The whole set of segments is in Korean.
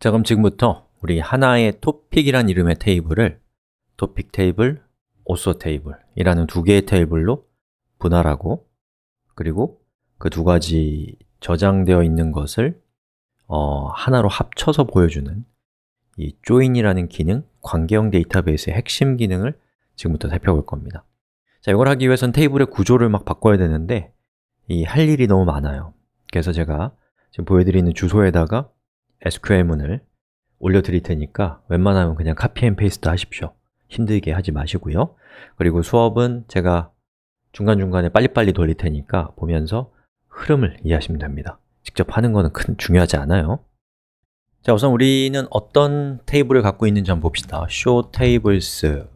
자, 그럼 지금부터 우리 하나의 토픽이란 이름의 테이블을 토픽 테이블, 오소 테이블이라는 두 개의 테이블로 분할하고 그리고 그 두 가지 저장되어 있는 것을 어, 하나로 합쳐서 보여주는 이 join이라는 기능, 관계형 데이터베이스의 핵심 기능을 지금부터 살펴볼 겁니다 자, 이걸 하기 위해선 테이블의 구조를 막 바꿔야 되는데 이 할 일이 너무 많아요 그래서 제가 지금 보여드리는 주소에다가 SQL문을 올려드릴 테니까 웬만하면 그냥 카피 앤 페이스트 하십시오 힘들게 하지 마시고요 그리고 수업은 제가 중간중간에 빨리빨리 돌릴 테니까 보면서 흐름을 이해하시면 됩니다 직접 하는 거는 큰 중요하지 않아요 자 우선 우리는 어떤 테이블을 갖고 있는지 한번 봅시다 show tables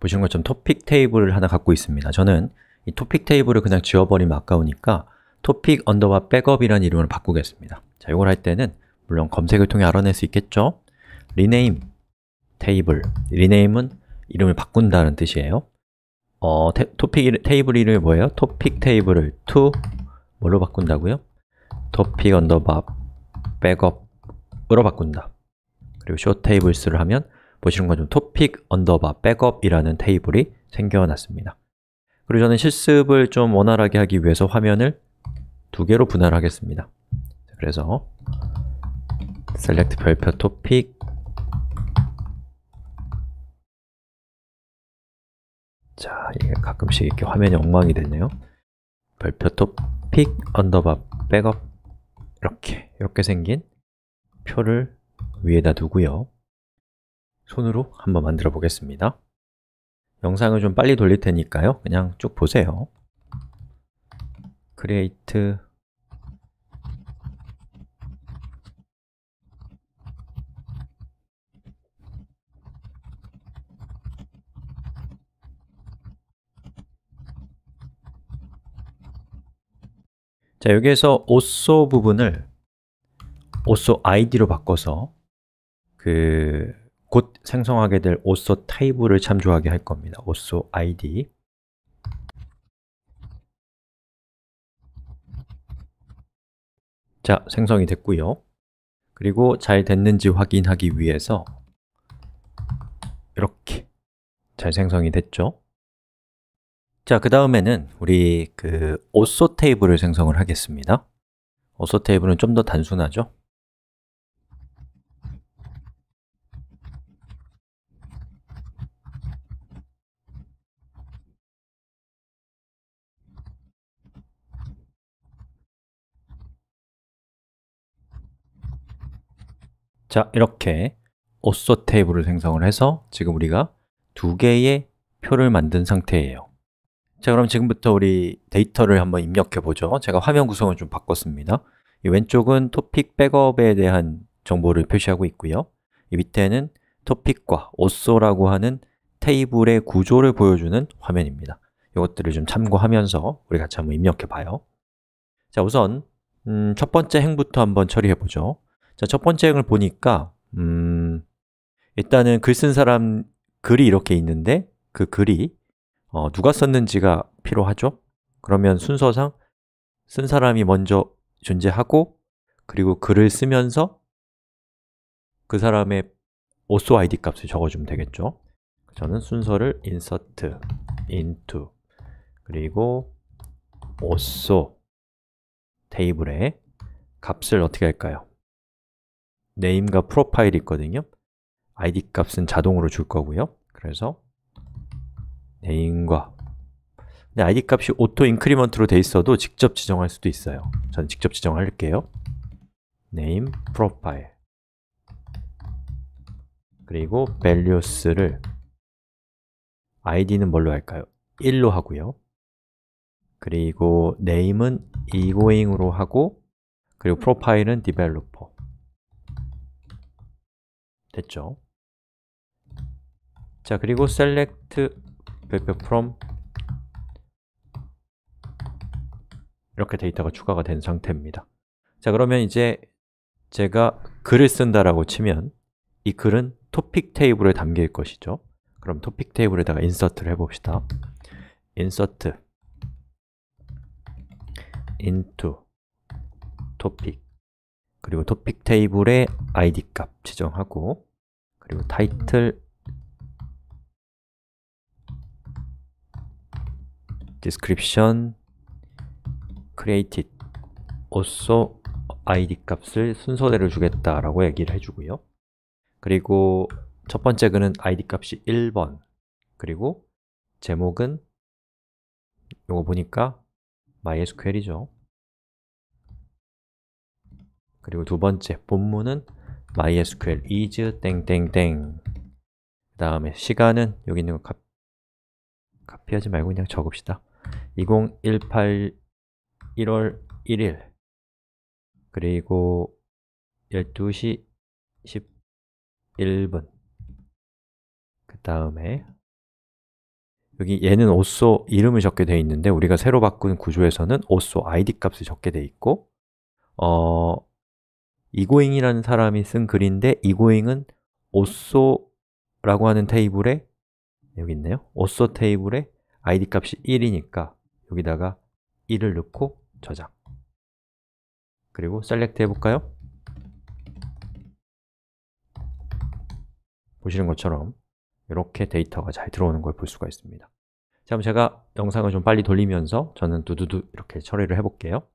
보시는 것처럼 토픽 테이블을 하나 갖고 있습니다 저는 이 토픽 테이블을 그냥 지워버리면 아까우니까 토픽 언더바 백업이라는 이름을 바꾸겠습니다 자, 이걸 할 때는 물론 검색을 통해 알아낼 수 있겠죠? rename 테이블 rename은 이름을 바꾼다는 뜻이에요 어, 테, 토픽 테이블 이름이 뭐예요? 토픽 테이블을 to 뭘로 바꾼다고요? 토픽 언더바 백업으로 바꾼다 그리고 show 테이블스를 하면 보시는 것처럼 토픽 언더바 백업이라는 테이블이 생겨났습니다 그리고 저는 실습을 좀 원활하게 하기 위해서 화면을 두 개로 분할하겠습니다 그래서 select 별표 토픽 자, 이게 가끔씩 이렇게 화면이 엉망이 되네요. 별표 토픽 언더바 백업 이렇게 이렇게 생긴 표를 위에다 두고요. 손으로 한번 만들어 보겠습니다. 영상을 좀 빨리 돌릴 테니까요. 그냥 쭉 보세요. create 자, 여기에서 also 부분을 also id로 바꿔서 그 곧 생성하게 될 also 타입을 참조하게 할 겁니다. also id 자, 생성이 됐고요. 그리고 잘 됐는지 확인하기 위해서 이렇게 잘 생성이 됐죠? 자, 그 다음에는 우리 그 오소 테이블을 생성을 하겠습니다 오소 테이블은 좀 더 단순하죠? 자, 이렇게 오소 테이블을 생성을 해서 지금 우리가 두 개의 표를 만든 상태예요 자 그럼 지금부터 우리 데이터를 한번 입력해 보죠 제가 화면 구성을 좀 바꿨습니다 왼쪽은 토픽 백업에 대한 정보를 표시하고 있고요 이 밑에는 토픽과 오쏘라고 하는 테이블의 구조를 보여주는 화면입니다 이것들을 좀 참고하면서 우리 같이 한번 입력해 봐요 자 우선 음, 첫 번째 행부터 한번 처리해 보죠 자, 첫 번째 행을 보니까 음, 일단은 글 쓴 사람 글이 이렇게 있는데 그 글이 어, 누가 썼는지가 필요하죠. 그러면 순서상 쓴 사람이 먼저 존재하고 그리고 글을 쓰면서 그 사람의 also id 값을 적어주면 되겠죠. 저는 순서를 insert, into 그리고 also 테이블에 값을 어떻게 할까요? 네임과프로파일이 있거든요. id 값은 자동으로 줄 거고요. 그래서 name과 근데 id 값이 auto increment로 돼 있어도 직접 지정할 수도 있어요 저는 직접 지정할게요 name profile 그리고 values를 id는 뭘로 할까요? 1로 하고요 그리고 name은 egoing으로 하고 그리고 profile은 developer 됐죠? 자, 그리고 select 별표 from 이렇게 데이터가 추가가 된 상태입니다 자 그러면 이제 제가 글을 쓴다라고 치면 이 글은 토픽 테이블에 담길 것이죠 그럼 토픽 테이블에다가 인서트를 해봅시다 인서트 into 토픽 그리고 토픽 테이블에 id 값 지정하고 그리고 타이틀 description created also id 값을 순서대로 주겠다라고 얘기를 해주고요 그리고 첫 번째 글은 id 값이 1번 그리고 제목은 이거 보니까 MySQL이죠 그리고 두 번째 본문은 MySQL is 땡땡땡 그 다음에 시간은 여기 있는 거 카... 카피하지 말고 그냥 적읍시다 2018 1월 1일 그리고 12시 11분 그 다음에 여기 얘는 오쏘 이름을 적게 되어 있는데 우리가 새로 바꾼 구조에서는 옷소 id 값을 적게 되어 있고 어 이고잉이라는 사람이 쓴 글인데 이고잉은 오쏘라고 하는 테이블에 여기 있네요. 오쏘 테이블에 id 값이 1이니까 여기다가 1을 넣고 저장 그리고 셀렉트 해볼까요? 보시는 것처럼 이렇게 데이터가 잘 들어오는 걸 볼 수가 있습니다 자, 그럼 제가 영상을 좀 빨리 돌리면서 저는 두두두 이렇게 처리를 해볼게요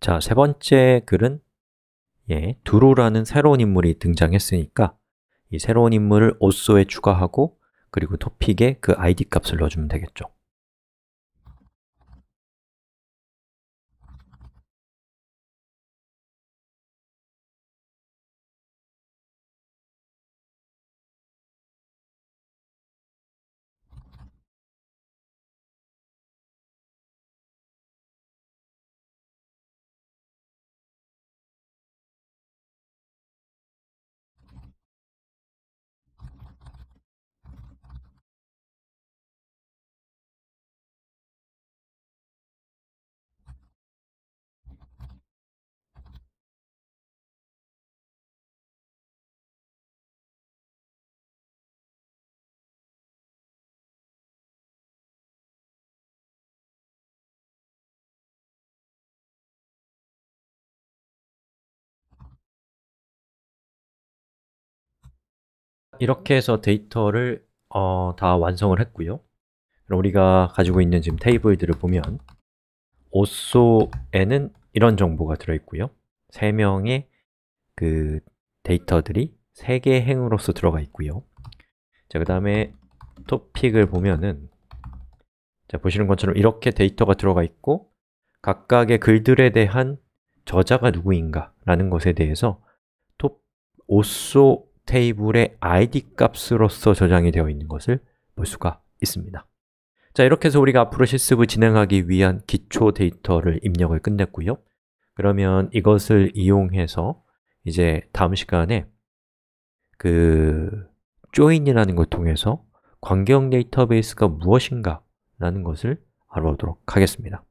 자, 세 번째 글은 예, 두로라는 새로운 인물이 등장했으니까 이 새로운 인물을 옷소에 추가하고 그리고 토픽에 그 아이디 값을 넣어주면 되겠죠 이렇게 해서 데이터를 어, 다 완성을 했고요 그럼 우리가 가지고 있는 지금 테이블들을 보면 오쏘에는 이런 정보가 들어있고요 3명의 그 데이터들이 3개의 행으로서 들어가 있고요 자, 그 다음에 토픽을 보면은 자, 보시는 것처럼 이렇게 데이터가 들어가 있고 각각의 글들에 대한 저자가 누구인가 라는 것에 대해서 톱, 오쏘 테이블의 id 값으로서 저장이 되어 있는 것을 볼 수가 있습니다 자, 이렇게 해서 우리가 앞으로 실습을 진행하기 위한 기초 데이터를 입력을 끝냈고요 그러면 이것을 이용해서 이제 다음 시간에 그 join이라는 걸 통해서 관계형 데이터베이스가 무엇인가 라는 것을 알아보도록 하겠습니다